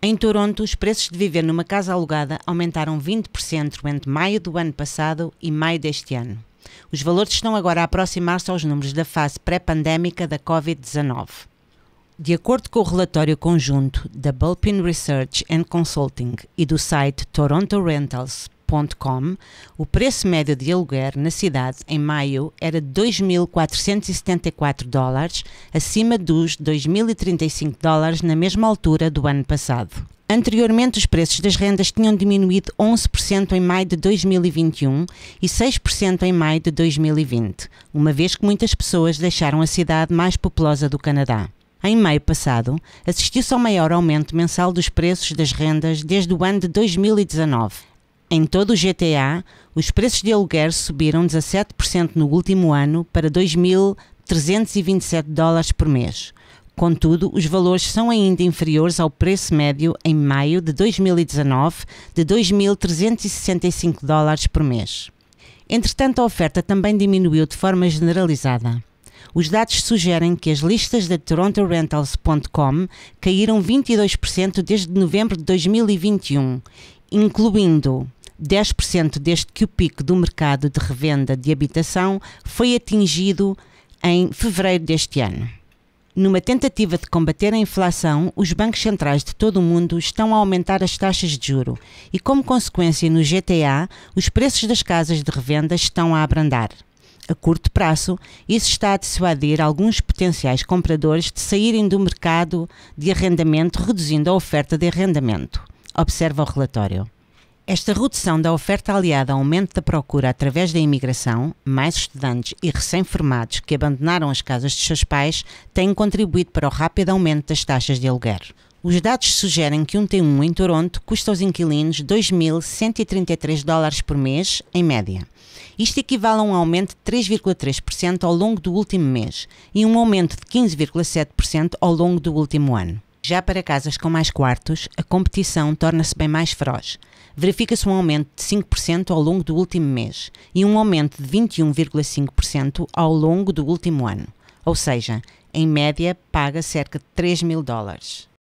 Em Toronto, os preços de viver numa casa alugada aumentaram 20% entre maio do ano passado e maio deste ano. Os valores estão agora a aproximar-se aos números da fase pré-pandémica da Covid-19. De acordo com o relatório conjunto da Bulpin Research and Consulting e do site Toronto Rentals, o preço médio de aluguer na cidade em maio era 2.474 dólares, acima dos 2.035 dólares na mesma altura do ano passado. Anteriormente, os preços das rendas tinham diminuído 11% em maio de 2021 e 6% em maio de 2020, uma vez que muitas pessoas deixaram a cidade mais populosa do Canadá. Em maio passado, assistiu-se ao maior aumento mensal dos preços das rendas desde o ano de 2019 em todo o GTA, os preços de aluguer subiram 17% no último ano para 2.327 dólares por mês. Contudo, os valores são ainda inferiores ao preço médio em maio de 2019 de 2.365 dólares por mês. Entretanto, a oferta também diminuiu de forma generalizada. Os dados sugerem que as listas da TorontoRentals.com caíram 22% desde novembro de 2021, incluindo 10% desde que o pico do mercado de revenda de habitação foi atingido em fevereiro deste ano. Numa tentativa de combater a inflação, os bancos centrais de todo o mundo estão a aumentar as taxas de juro e, como consequência, no GTA, os preços das casas de revenda estão a abrandar. A curto prazo, isso está a dissuadir alguns potenciais compradores de saírem do mercado de arrendamento, reduzindo a oferta de arrendamento. Observa o relatório. Esta redução da oferta aliada ao aumento da procura através da imigração, mais estudantes e recém-formados que abandonaram as casas de seus pais tem contribuído para o rápido aumento das taxas de aluguer. Os dados sugerem que um T1 em Toronto custa aos inquilinos 2.133 dólares por mês, em média. Isto equivale a um aumento de 3,3% ao longo do último mês e um aumento de 15,7% ao longo do último ano. Já para casas com mais quartos, a competição torna-se bem mais feroz. Verifica-se um aumento de 5% ao longo do último mês e um aumento de 21,5% ao longo do último ano. Ou seja, em média, paga cerca de 3 mil dólares.